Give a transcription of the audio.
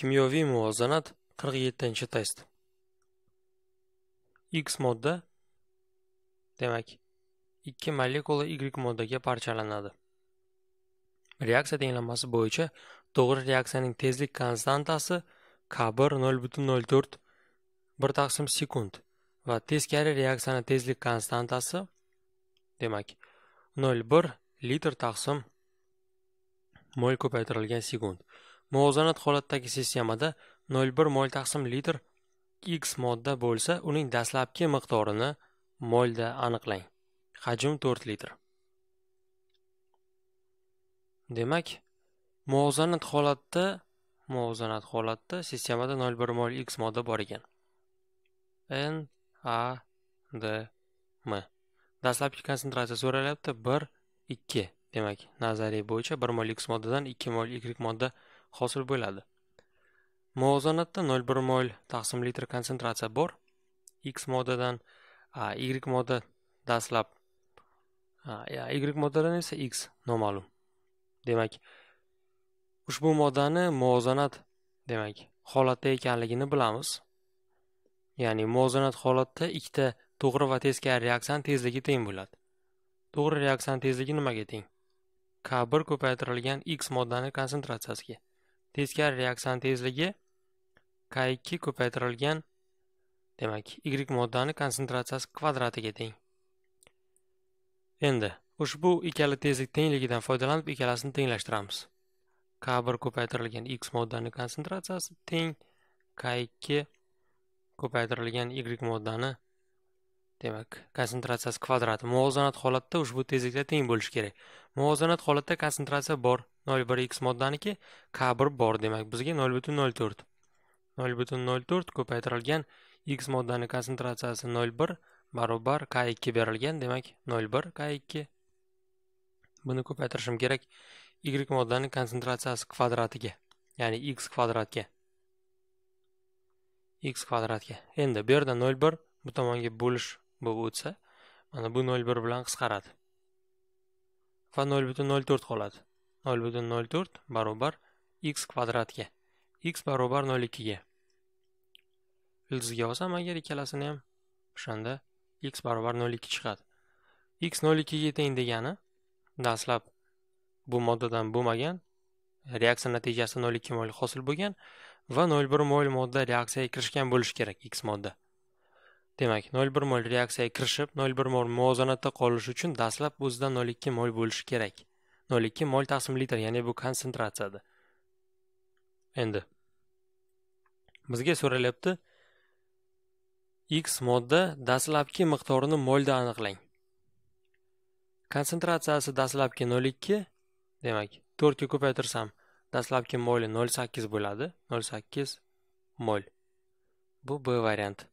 Kimyoviy muvozanat 47-test. X modda demak 2 molekula Y moddaga parchalanadi. Reaksiya tenglanmasi bo'yicha to'g'ri reaksiyaning tezlik konstantasi K1 0.04 1 taqsim sekund va teskari reaksiyani tezlik konstantasi demak 0.1 litr taqsim mol ko'paytirilgan sekund. muvozanat holatdagi sistemada 0,1 mol taqsim litr x modda bo'lsa uning dastlabki miqdorini molda aniqlang hajm 4 litr demak muvozanat holatda muvozanat holatda sistemada 0,1 mol x modda bor ekan n a d m dastlabki konsentratsiya so'ralyapti 1 2 demak nazariy bo'yicha 1 mol x moddadan 2 mol y modda hosil bo'ladi muvozanatda 0,1 mol taqsim litr konsentratsiya bor x moddadan y modda dastlab y moddadan esa x noma'lum demak ushbu moddani muvozanat demak holatda ekanligini bilamiz ya'ni muvozanat holatda ikkita to'g'ri va teskari reaksiyani tezligi teng bo'ladi to'g'ri reaksiyani tezligi nimaga teng k1 ko'paytirilgan x moddani konsentratsiyasiga teskari reaksiyani tezligi k2 ko'paytirilgan demak y moddani konsentratsiyasi kvadratiga teng endi ushbu ikkala tezlik tengligidan foydalanib ikkalasini tenglashtiramiz k1 ko'paytirilgan x moddani konsentratsiyasi teng k2 ko'paytirilgan y moddani demak konsentratsiyasi kvadrati muvozanat holatda ushbu tezliklar teng bo'lishi kerak muvozanat holatda konsentratsiya bor 0,1x moddaniki k1 bor demak bizga 0,04 0,04 ko'paytirilgan x moddani konsentratsiyasi 0,1 barobar k2 berilgan demak 0,1 k2 buni ko'paytirishim kerak y moddani konsentratsiyasi kvadratiga ya'ni x kvadratga x kvadratga endi bu yerda 0,1 bu tomonga bo'lish bo'lib o'tsa mana bu 0,1 bilan qisqaradi va 0,04 qoladi 0.04 barobar x kvadratga x barobar 0.2 ga yulduzga yozsam agar ikkalasini ham o'shanda x barobar 0.2 chiqadi x 0.2 ga teng degani dastlab bu moddadan bo'lmagan reaksiya natijasida 0.2 mol hosil bo'lgan va 0.1 mol modda reaksiyaga kirishgan bo'lishi kerak x modda demak 0.1 mol reaksiyaga kirishib 0.1 mol muvozanatda qolishi uchun dastlab o'zidan 0.2 mol bo'lishi kerak 0,2 mol taqsim litr ya'ni bu konsentratsiyada endi bizga so'ralyapti x modda dastlabki miqdorini molda aniqlang konsentratsiyasi dastlabki 0,2 demak 4 ga ko'paytirsam dastlabki moli 0,8 bo'ladi 0,8 mol bu b varianti